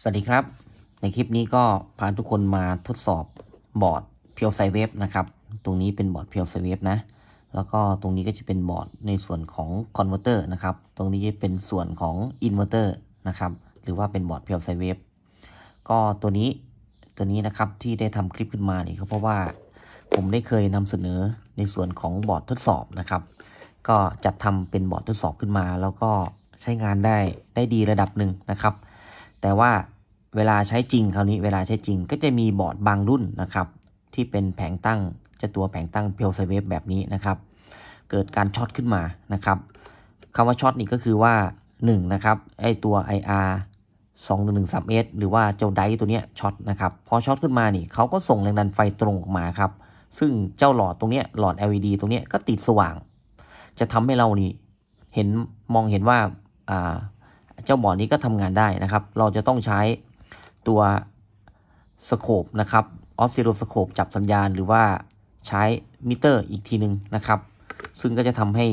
สวัสดีครับ ในคลิปนี้ก็พาทุกคนมาทดสอบบอร์ดเพียวไซเวฟนะครับตรงนี้เป็นบอร์ดเพียวไซเวฟนะแล้วก็ตรงนี้ก็จะเป็นบอร์ดในส่วนของคอนเวอร์เตอร์นะครับ ตรงนี้จะเป็นส่วนของอินเวอร์เตอร์นะครับหรือว่าเป็นบอร์ดเพียวไซเวฟก็ตัวนี้ตัวนี้นะครับที่ได้ทำคลิปขึ้นมาเนี่ยก็เพราะว่าผมได้เคยนำเสนอในส่วนของบอร์ดทดสอบนะครับ ก็จัดทำเป็นบอร์ดทดสอบขึ้นมา แล้วก็ใช้งานได้ได้ดีระดับหนึ่งนะครับแต่ว่าเวลาใช้จริงคราวนี้ เวลาใช้จริงก็จะมีบอร์ดบางรุ่นนะครับ ที่เป็นแผงตั้งจะตัวแผงตั้งเพลเซเวฟแบบนี้นะครับ เกิดการช็อตขึ้นมานะครับคำว่าช็อตนี่ก็คือว่า 1 นะครับไอตัว IR 2 1 1 3 s หรือว่าเจ้าไดตัวเนี้ยช็อตนะครับพอช็อตขึ้นมานี่เขาก็ส่งแรงดันไฟตรงออกมาครับซึ่งเจ้าหลอดตรงเนี้ยหลอด LED ตรงเนี้ยก็ติดสว่าง จะทำให้เรานี่เห็นมองเห็นว่าอ่าเจ้าบอร์ดนี้ก็ทำงานได้นะครับ เราจะต้องใช้ตัวสโคปนะครับออสซิโลสโคปจับสัญญาณหรือว่าใช้มิเตอร์ อีกทีหนึ่งนะครับ ซึ่งก็จะทำให้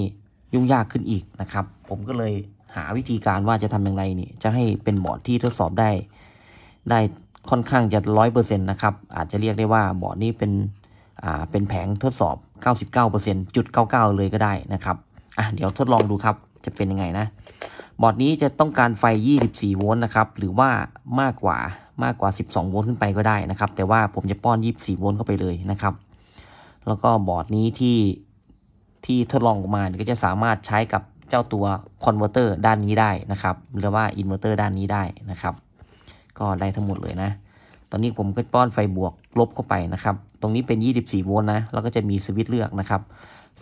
ยุ่งยากขึ้นอีกนะครับ ผมก็เลยหาวิธีการว่าจะทำอย่างไรนี่ จะให้เป็นบอร์ดที่ทดสอบได้ ได้ค่อนข้างจะร้อยเปอร์เซ็นต์นะครับ อาจจะเรียกได้ว่าบอร์ดนี้เป็นอ่าเป็นแผงทดสอบ 99%จุด99 เลยก็ได้นะครับอ่ะเดี๋ยวทดลองดูครับจะเป็นยังไงนะบอร์ดนี้จะต้องการไฟ 24 โวลต์ นะครับ หรือว่ามากกว่ามากกว่า 12 โวลต์ขึ้นไปก็ได้นะครับ แต่ว่าผมจะป้อน 24 โวลต์เข้าไปเลยนะครับ แล้วก็บอร์ดนี้ที่ที่ทดลองออกมาก็จะสามารถใช้กับเจ้าตัวคอนเวอร์เตอร์ด้านนี้ได้นะครับ หรือว่าอินเวอร์เตอร์ด้านนี้ได้นะครับ ก็ได้ทั้งหมดเลยนะ ตอนนี้ผมก็ป้อนไฟบวกลบเข้าไปนะครับ ตรงนี้เป็น 24 โวลต์นะ แล้วก็จะมีสวิตช์เลือกนะครับ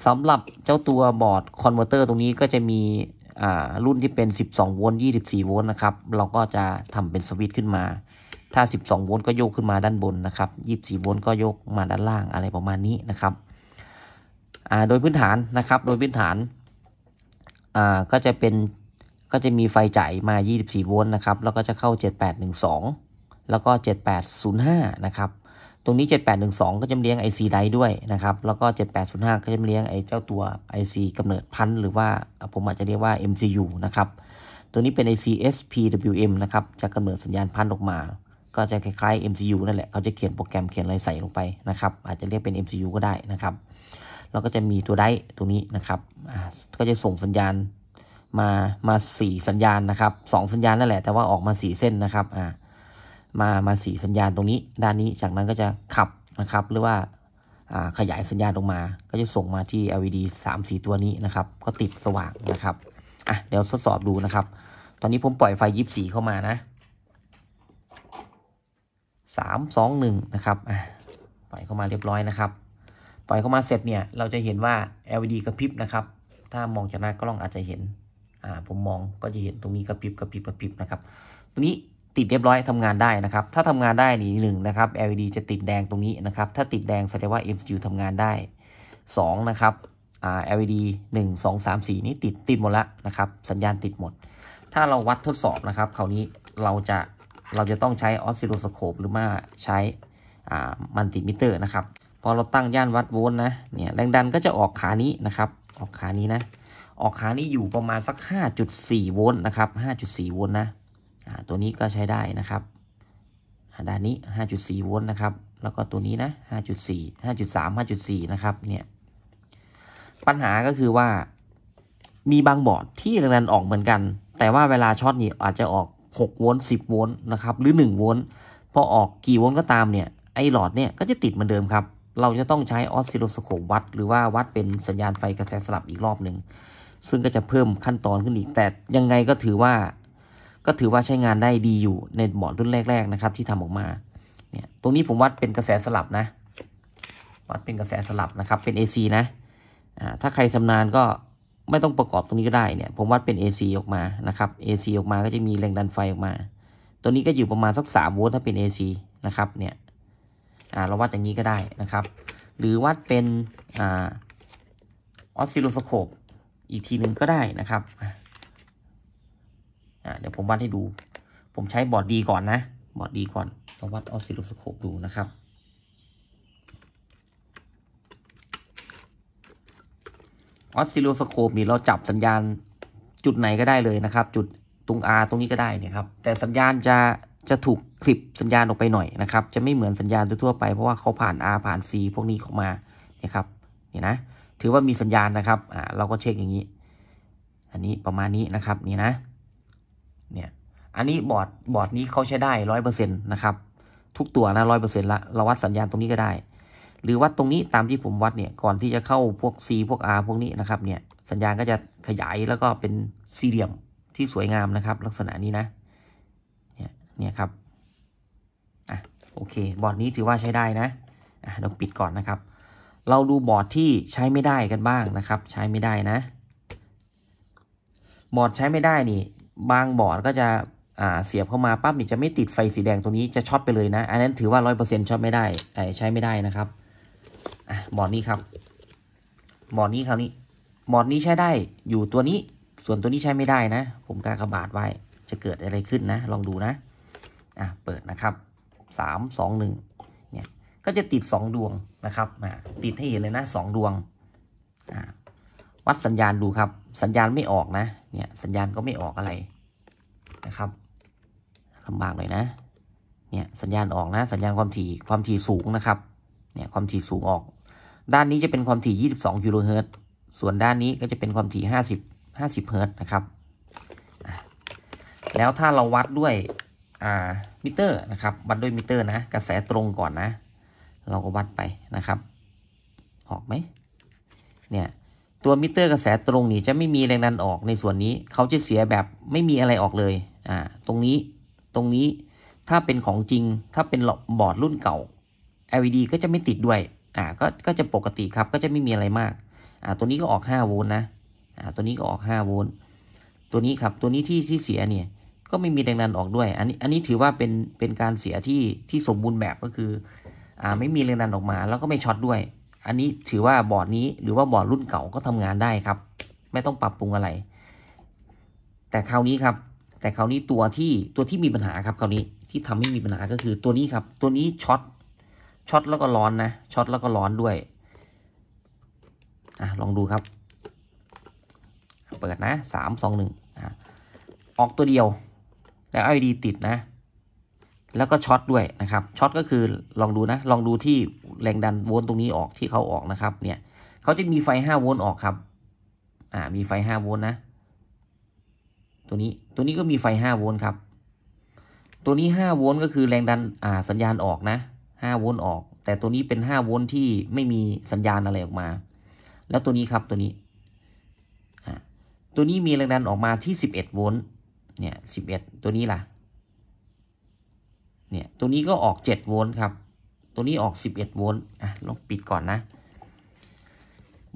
สำหรับเจ้าตัวบอร์ดคอนเวอร์เตอร์ ตรงนี้ก็จะมีรุ่นที่เป็น 12 โวลต์ 24 โวลต์ นะครับ เราก็จะทำเป็นสวิตช์ขึ้นมา ถ้า 12 โวลต์ ก็โยกขึ้นมาด้านบนนะครับ 24 โวลต์ ก็โยกมาด้านล่างอะไรประมาณนี้ นะครับ โดยพื้นฐาน นะครับ โดยพื้นฐาน ก็จะเป็น ก็จะมีไฟจ่ายมา 24 โวลต์ นะครับ แล้วก็จะเข้า 7812 แล้วก็ 7805 นะครับตรงนี้ 7812 ก็จะเลี้ยง IC ไดด้วยนะครับ แล้วก็ 7805 ก็จะเลี้ยงไอเจ้าตัว IC กำเนิดพันธุ์หรือว่าผมอาจจะเรียกว่า MCU นะครับ ตัวนี้เป็น IC SPWM นะครับจะกำเนิดสัญญาณพันธุ์ออกมา ก็จะคล้ายๆ MCU นั่นแหละเขาจะเขียนโปรแกรมเขียนอะไรใส่ลงไปนะครับ อาจจะเรียกเป็น MCU ก็ได้นะครับ แล้วก็จะมีตัวไดตัวนี้นะครับก็จะส่งสัญญาณมามา 4 สัญญาณนะครับ 2 สัญญาณนั่นแหละแต่ว่าออกมา 4 เส้นนะครับอ่ามามาสีสัญญาณตรงนี้ ด้านนี้ จากนั้นก็จะขับนะครับ หรือว่าขยายสัญญาณลงมา ก็จะส่งมาที่ LED 3 4 ตัวนี้นะครับ ก็ติดสว่างนะครับ อ่ะเดี๋ยวทดสอบดูนะครับ ตอนนี้ผมปล่อยไฟยิบสีเข้ามานะสามสองหนึ่งนะครับอ่ะปล่อยเข้ามาเรียบร้อยนะครับ ปล่อยเข้ามาเสร็จเนี่ย เราจะเห็นว่า LED กระพริบนะครับ ถ้ามองจากหน้ากล้องอาจจะเห็น อ่าผมมองก็จะเห็นตรงนี้กระพริบกระพริบกระพริบนะครับตรงนี้ติดเรียบร้อยทำงานได้นะครับถ้าทำงานได้นี่หนึ่งนะครับ LED จะติดแดงตรงนี้นะครับถ้าติดแดงแสดงว่า MCU ทำงานได้ 2 นะครับ LED 1 2 3 4นี่ติดติดหมดแล้วนะครับสัญญาณติดหมด ถ้าเราวัดทดสอบนะครับ คราวนี้เราจะเราจะต้องใช้ออสซิโลสโคปหรือว่าใช้มันติมิเตอร์นะครับพอเราตั้งย่านวัดโวลต์นะเนี่ยแรงดันก็จะออกขานี้นะครับออกขานี้นะออกขานี้อยู่ประมาณสัก 5.4โวลต์นะครับ5.4โวลต์นะตัวนี้ก็ใช้ได้นะครับด้านนี้ 5.4 โวลต์นะครับ แล้วก็ตัวนี้นะ 5.4 5.3 5.4 นะครับ เนี่ย ปัญหาก็คือว่า มีบางบอร์ดที่แรงดันออกเหมือนกัน แต่ว่าเวลาช็อตนี่อาจจะออก 6 โวลต์ 10 โวลต์ นะครับ หรือ 1 โวลต์ พอออกกี่โวลต์ก็ตามเนี่ย ไอ้หลอด เนี่ย ก็จะติดเหมือนเดิมครับ เราจะต้องใช้ออสซิลโลสโคปวัด หรือว่าวัดเป็นสัญญาณไฟกระแสสลับอีกรอบหนึ่งซึ่งก็จะเพิ่มขั้นตอนขึ้นอีก แต่ ยังไงก็ถือว่าก็ถือว่าใช้งานได้ดีอยู่ในบอร์ดรุ่นแรกๆนะครับ ที่ทำออกมาเนี่ยตรงนี้ผมวัดเป็นกระแสสลับนะวัดเป็นกระแสสลับนะครับเป็น AC นะถ้าใครชานาญก็ไม่ต้องประกอบตรงนี้ก็ได้เนี่ย ผมวัดเป็น AC ออกมานะครับ AC ออกมาก็จะมีแรงดันไฟออกมา ตัวนี้ก็อยู่ประมาณสัก3โวลต์ถ้าเป็น AC นะครับเนี่ยเราวัดอย่างนี้ก็ได้นะครับ หรือวัดเป็นออสซิลโลสโคปอีกทีหนึ่งก็ได้นะครับเดี๋ยวผมวัดให้ดู ผมใช้บอร์ดดีก่อนนะ บอร์ดดีก่อนลองวัดออสซิลโลสโคปดูนะครับ ออสซิลโลสโคปนี่เราจับสัญญาณจุดไหนก็ได้เลยนะครับ จุดตรง R ตรงนี้ก็ได้นี่ครับ แต่สัญญาณจะจะถูกคลิปสัญญาณออกไปหน่อยนะครับ จะไม่เหมือนสัญญาณทั่วไป เพราะว่าเขาผ่าน R ผ่าน C พวกนี้เข้ามานี่ครับนี่นะ ถือว่ามีสัญญาณนะครับ อ่า เราก็เช็คอย่างนี้ อันนี้ประมาณนี้นะครับนี่นะเนี่ยอันนี้บอร์ดบอร์ดนี้เขาใช้ได้ร้อยเปอร์เซ็นต์นะครับ ทุกตัว นะร้อยเปอร์เซ็นต์ละเราวัดสัญญาณตรงนี้ก็ได้ หรือวัดตรงนี้ตามที่ผมวัดเนี่ยก่อนที่จะเข้าพวก C พวก R พวกนี้นะครับเนี่ยสัญญาณก็จะขยายแล้วก็เป็นสี่เหลี่ยมที่สวยงามนะครับ ลักษณะนี้นะเนี่ยเนี่ยครับอ่ะโอเคบอร์ดนี้ถือว่าใช้ได้นะอ่ะเราปิดก่อนนะครับ เราดูบอร์ดที่ใช้ไม่ได้กันบ้างนะครับ ใช้ไม่ได้นะ บอร์ดใช้ไม่ได้นี่บางบอร์ดก็จะเสียบเข้ามาปั๊บนี่จะไม่ติดไฟสีแดงตัวนี้จะช็อตไปเลยนะ อันนั้นถือว่า100%ช็อตไม่ได้ใช้ไม่ได้นะครับบอร์ดนี้ครับ บอร์ดนี้คราวนี้ บอร์ดนี้ใช้ได้ อยู่ตัวนี้ส่วนตัวนี้ใช้ไม่ได้นะ ผมกากระบาดไว้ จะเกิดอะไรขึ้นนะ ลองดูนะอ่ะเปิดนะครับสามสองหนึ่งเนี่ยก็จะติดสองดวงนะครับติดให้เห็นเลยนะสองดวงอ่าวัดสัญญาณดูครับ สัญญาณไม่ออกนะ เนี่ย สัญญาณก็ไม่ออกอะไรนะครับลำบากหน่อยนะ เนี่ย สัญญาณออกนะ สัญญาณความถี่ ความถี่สูงนะครับ เนี่ย ความถี่สูงออก ด้านนี้จะเป็นความถี่22กิโลเฮิรตซ์ ส่วนด้านนี้ก็จะเป็นความถี่ 50 50เฮิรตซ์นะครับ แล้วถ้าเราวัดด้วยมิเตอร์ นะครับ วัดด้วยมิเตอร์ นะ กระแสตรงก่อนนะ เราก็วัดไปนะครับ ออกไหม เนี่ยตัวมิเตอร์กระแสตรงนี่จะไม่มีแรงดันออกในส่วนนี้เขาจะเสียแบบไม่มีอะไรออกเลยอ่าตรงนี้ตรงนี้ถ้าเป็นของจริงถ้าเป็นบอร์ดรุ่นเก่า LED ก็จะไม่ติดด้วยอ่าก็ก็จะปกติครับก็จะไม่มีอะไรมากอ่าตัวนี้ก็ออก5โวลต์นะอ่าตัวนี้ก็ออก5โวลต์ตัวนี้ครับตัวนี้ ที่ที่เสียเนี่ยก็ไม่มีแรงดันออกด้วย อันนี้อันนี้ถือว่าเป็นเป็นการเสียที่ที่สมบูรณ์แบบก็คืออ่าไม่มีแรงดันออกมาแล้วก็ไม่ช็อตด้วยอันนี้ถือว่าบอร์ดนี้หรือว่าบอร์ดรุ่นเก่าก็ทำงานได้ครับ ไม่ต้องปรับปรุงอะไร แต่คราวนี้ครับ แต่คราวนี้ตัวที่ตัวที่มีปัญหาครับคราวนี้ที่ทำให้มีปัญหาก็คือตัวนี้ครับตัวนี้ช็อตช็อตแล้วก็ร้อนนะช็อตแล้วก็ร้อนด้วยอ่ะลองดูครับ เปิดนะสามสองหนึ่งออกตัวเดียวแล้ว LED ติดนะแล้วก็ช็อตด้วยนะครับ ช็อตก็คือลองดูนะ ลองดูที่แรงดันโวลต์ตรงนี้ออกที่เขาออกนะครับ เนี่ย เขาจะมีไฟ 5 โวลต์ออกครับ อ่า มีไฟ 5 โวลต์นะ ตัวนี้ ตัวนี้ก็มีไฟ 5 โวลต์ครับ ตัวนี้ 5 โวลต์ก็คือแรงดัน อ่า สัญญาณออกนะ 5 โวลต์ออก แต่ตัวนี้เป็น 5 โวลต์ที่ไม่มีสัญญาณอะไรออกมา แล้วตัวนี้ครับ ตัวนี้ตัวนี้มีแรงดันออกมาที่ 11 โวลต์ เนี่ย 11 ตัวนี้ล่ะเนี่ย ตัวนี้ก็ออก 7 โวลต์ครับ ตัวนี้ออก 11 โวลต์ อ่ะลองปิดก่อนนะ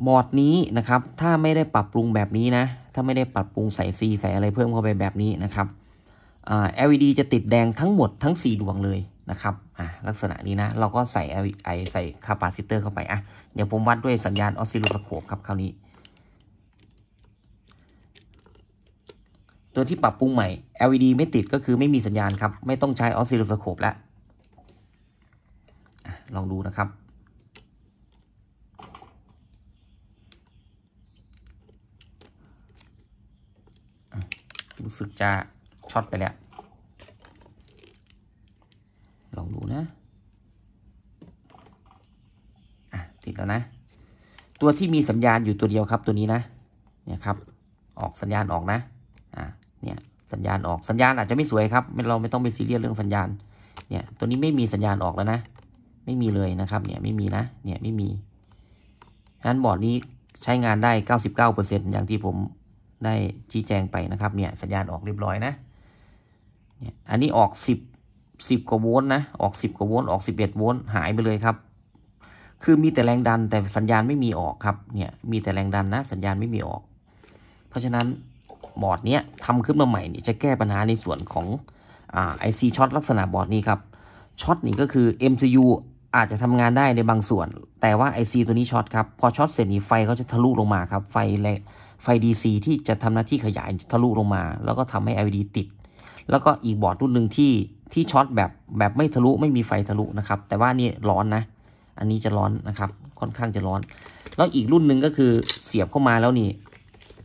บอร์ดนี้ นะครับ ถ้าไม่ได้ปรับปรุงแบบนี้นะ ถ้าไม่ได้ปรับปรุงใส่ซีใส่อะไรเพิ่มเข้าไปแบบนี้นะครับ อ่า LED จะติดแดงทั้งหมดทั้ง 4 ดวงเลยนะครับ อ่ลักษณะนี้นะ เราก็ใส่ไอใส่คาปาซิเตอร์เข้าไป อ่ะ เดี๋ยวผมวัดด้วยสัญญาณออสซิลโลสโคปครับคราวนี้ตัวที่ปรับปรุงใหม่ LED ไม่ติดก็คือไม่มีสัญญาณครับ ไม่ต้องใช้ออสซิลโลสโคปแล้วลองดูนะครับรู้สึกจะช็อตไปแล้ว ลองดูนะะติดแล้วนะ ตัวที่มีสัญญาณอยู่ตัวเดียวครับตัวนี้นะ เนี่ยครับ ออกสัญญาณออกนะญาณออกสัญญาณอาจจะไม่สวยครับเราไม่ต้องไปซีเรียสเรื่องสัญญาณเนี่ยตัวนี้ไม่มีสัญญาณออกแล้วนะ ไม่มีเลยนะครับเนี่ยไม่มีนะเนี่ยไม่มีงั้นบอร์ดนี้ใช้งานได้เเกก้้าาสิบเปอร์เซ็นอย่างที่ผมได้ชี้แจงไปนะครับเนี่ยสัญญาณออกเรียบร้อยนะเนี่ยอันนี้ออกสิบสิบกว่าโวลต์นะออกสิบกว่าโวลต์ออกสิบเอ็ดโวลต์หายไปเลยครับ คือมีแต่แรงดันแต่สัญญาณไม่มีออกครับเนี่ยมีแต่แรงดันนะสัญญาณไม่มีออก เพราะฉะนั้นบอร์ดนี้ทำขึ้นมาใหม่นี่จะแก้ปัญหาในส่วนของไอซีช็อตลักษณะบอร์ดนี้ครับช็อตนี่ก็คือ MCU อาจจะทำงานได้ในบางส่วน แต่ว่า IC ตัวนี้ช็อตครับ พอช็อตเสร็จนี่ไฟเขาจะทะลุลงมาครับ ไฟแรงไฟ DC ที่จะทำหน้าที่ขยายทะลุลงมา แล้วก็ทำให้ LED ติด แล้วก็อีกบอร์ดรุ่นหนึ่งที่ที่ช็อตแบบแบบไม่ทะลุไม่มีไฟทะลุนะครับแต่ว่านี่ร้อนนะ อันนี้จะร้อนนะครับค่อนข้างจะร้อน แล้วอีกรุ่นหนึ่งก็คือเสียบเข้ามาแล้วนี่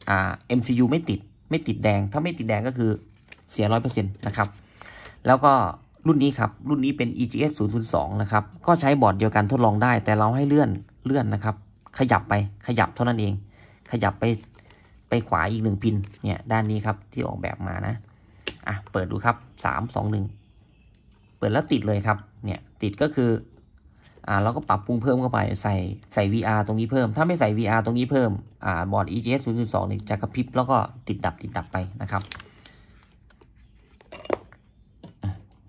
อ่า MCU ไม่ติดไม่ติดแดง ถ้าไม่ติดแดงก็คือเสียร้อยเปอร์เซ็นต์นะครับ แล้วก็รุ่นนี้ครับ รุ่นนี้เป็น EGS 002นะครับ ก็ใช้บอร์ดเดียวกันทดลองได้ แต่เราให้เลื่อน เลื่อนนะครับ ขยับไป ขยับเท่านั้นเอง ขยับไป ไปขวาอีกหนึ่งพิน เนี่ย ด้านนี้ครับที่ออกแบบมานะ อ่ะ เปิดดูครับ3 2 1เปิดแล้วติดเลยครับ เนี่ย ติดก็คือ่าเราก็ปรับปรุงเพิ่มเข้าไป ใส่ใส่ VR ตรงนี้เพิ่ม ถ้าไม่ใส่ VR ตรงนี้เพิ่ม อ่าบอร์ด EGS 0.2นี่จะกระพริบแล้วก็ติดดับติดดับไปนะครับ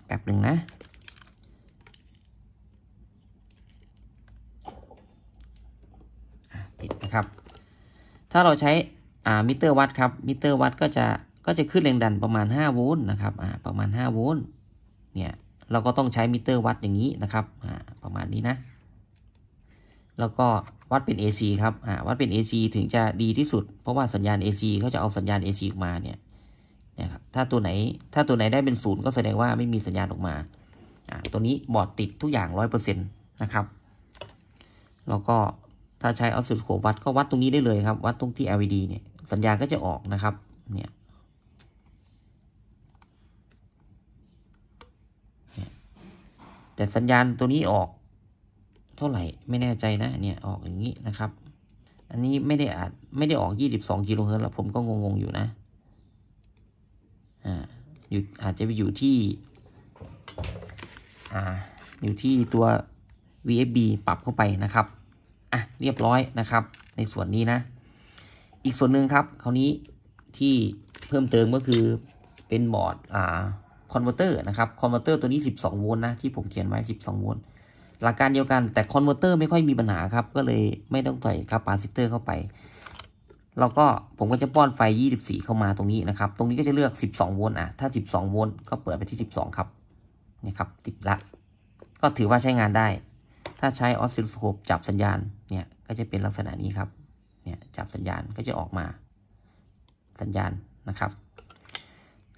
แป๊บหนึ่งนะติดนะครับ ถ้าเราใช้อ่ามิเตอร์วัด ครับมิเตอร์วัด ก็จะก็จะขึ้นแรงดันประมาณ 5 โวลต์นะครับ อ่าประมาณ5โวลต์เนี่ยเราก็ต้องใช้มิเตอร์วัดอย่างนี้นะครับประมาณนี้นะ แล้วก็วัดเป็น AC ครับวัดเป็น AC ถึงจะดีที่สุด เพราะว่าสัญญาณ AC เขาจะเอาสัญญาณ AC ออกมาเนี่ยนะครับ ถ้าตัวไหน ถ้าตัวไหนได้เป็นศูนย์ก็แสดงว่าไม่มีสัญญาณออกมาตัวนี้บอร์ดติดทุกอย่าง100%นะครับ แล้วก็ถ้าใช้ออสซิลโควัดก็วัดตรงนี้ได้เลยครับ วัดตรงที่ LED เนี่ย สัญญาณก็จะออกนะครับ เนี่ยแต่สัญญาณตัวนี้ออกเท่าไหร่ ไม่แน่ใจนะเนี่ยออกอย่างนี้นะครับ อันนี้ไม่ได้อัดไม่ได้ออก 22กิโลเฮิรตซ์แล้ว ผมก็ งง ๆ อยู่นะอ่าอยู่อาจจะไปอยู่ที่อ่าอยู่ที่ตัว VFB ปรับเข้าไปนะครับอ่ะเรียบร้อยนะครับ ในส่วนนี้นะ อีกส่วนหนึ่งครับ คราวนี้ที่เพิ่มเติมก็คือเป็นบอร์ดอ่าคอนเวอร์เตอร์นะครับคอนเวอร์เตอร์ตัวนี้12โวลต์นะที่ผมเขียนไว้12โวลต์หลักการเดียวกันแต่คอนเวอร์เตอร์ไม่ค่อยมีปัญหาครับ ก็เลยไม่ต้องใส่คาปาซิเตอร์เข้าไปเราก็ผมก็จะป้อนไฟ 24 เข้ามาตรงนี้นะครับ ตรงนี้ก็จะเลือก 12โวลต์อ่ะ ถ้า12โวลต์ก็เปิดไปที่ 12 ครับนี่ครับ ติดละก็ถือว่าใช้งานได้ ถ้าใช้ออสซิลสโคปจับสัญญาณเนี่ย ก็จะเป็นลักษณะนี้ครับเนี่ยจับสัญญาณก็จะออกมาสัญญาณนะครับ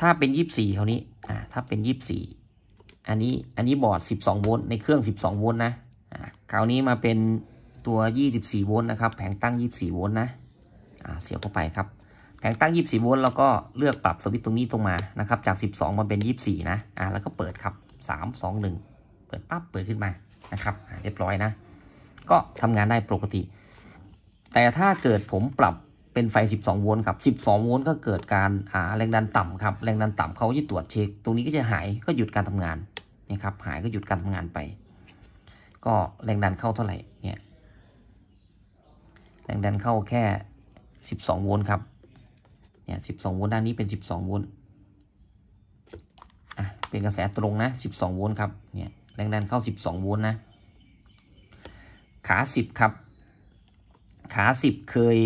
ถ้าเป็นยี่สี่ครานี้ อ่า ถ้า เป็นยี่สี่อันนี้ อันนี้บอร์ดสิบสองโวลต์ ในเครื่องสิบสองโวลต์ นะ อ่าคราวนี้มาเป็น ตัวยี่สิบสี่โวลต์ นะครับ แผงตั้งยี่สี่โวลต์ นะ อ่า เสียบเข้าไป ครับ แผงตั้งยี่สี่โวลต์แล้วก็เลือกปรับ สวิตช์ ตรงนี้ตรงมา นะครับ จากสิบสองมาเป็นยี่สี่นะ อ่าแล้วก็เปิดครับสามสองหนึ่งเปิด ปั๊บ เปิดขึ้นมา นะครับเรียบร้อย นะ ก็ทำงานได้ ปกติ แต่ถ้าเกิดผมปรับเป็นไฟ 12 โวลต์ครับ 12โวลต์ก็เกิดการแรงดันต่ำครับ แรงดันต่ำเขาจะตรวจเช็ค ตรงนี้ก็จะหายก็หยุดการทำงานนะครับ หายก็หยุดการทำงานไป ก็แรงดันเข้าเท่าไหร่ เนี่ย แรงดันเข้าแค่ 12 โวลต์ครับ เนี่ย12โวลต์ด้านนี้เป็น 12โวลต์อ่ะ เป็นกระแสตรงนะ12โวลต์ครับ เนี่ย แรงดันเข้า 12โวลต์นะ ขา 10 ครับ ขา 10 เคย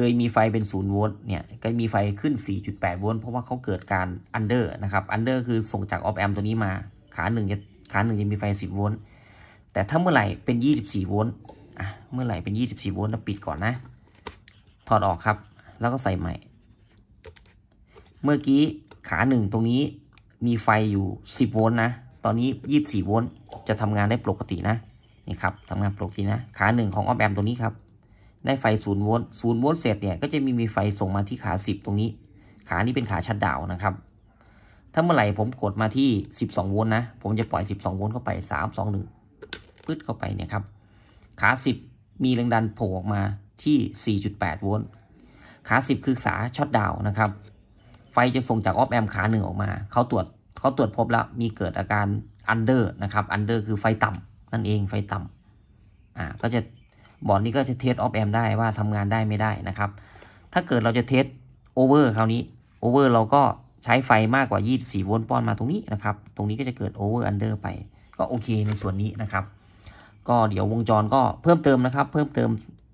คยมีไฟเป็น0โวลต์เนี่ยก็มีไฟขึ้น 4.8 โวลต์ เพราะว่าเขาเกิดการอันเดอร์นะครับ อันเดอร์คือส่งจากออฟแอมตัวนี้มา ขาหนึ่งจะขาหนึ่งจะมีไฟ 10 โวลต์ แต่ถ้าเมื่อไหร่เป็น 24 โวลต์อ่ะเมื่อไหร่เป็น 24 โวลต์เราปิดก่อนนะ ถอดออกครับ แล้วก็ใส่ใหม่ เมื่อกี้ขาหนึ่งตรงนี้มีไฟอยู่ 10 โวลต์นะ ตอนนี้ 24 โวลต์ จะทำงานได้ปกตินะ นี่ครับทำงานปกตินะ ขาหนึ่งของออฟแอมตัวนี้ครับได้ไฟศูนย์โวลต์ศูนย์โวลต์เสร็จเนี่ยก็จะมีมีไฟส่งมาที่ขาสิบตรงนี้ ขานี้เป็นขาชัดดาวนะครับ ถ้าเมื่อไหร่ผมกดมาที่สิบสองโวลต์นะ ผมจะปล่อยสิบสองโวลต์เข้าไปสามสองหนึ่งปึ๊ดเข้าไปเนี่ยครับ ขาสิบมีแรงดันโผล่ออกมาที่4.8โวลต์ ขา 10 คือขาช็อตดาวนะครับ ไฟจะส่งจากออฟแอมขาหนึ่งออกมา เขาตรวจเขาตรวจพบแล้วมีเกิดอาการอันเดอร์นะครับ อันเดอร์คือไฟต่ำ นั่นเองไฟต่ำอ่าก็จะบอร์ดนี้ก็จะเทสออฟแอมได้ว่าทำงานได้ไม่ได้นะครับ ถ้าเกิดเราจะเทสโอเวอร์คราวนี้โอเวอร์เราก็ใช้ไฟมากกว่า 24โวลต์ป้อน มาตรงนี้นะครับ ตรงนี้ก็จะเกิดโอเวอร์อันเดอร์ไป ก็โอเค ในส่วนนี้นะครับ ก็เดี๋ยววงจรก็เพิ่มเติมนะครับ เพิ่มเติม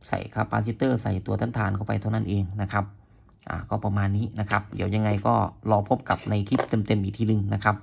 ใส่คาปาซิเตอร์ใส่ตัวต้านทานเข้าไปเท่านั้นเองนะครับ อ่าก็ประมาณนี้นะครับ เดี๋ยวยังไงก็รอพบกับในคลิป เต็มๆอีกทีนึงนะครับ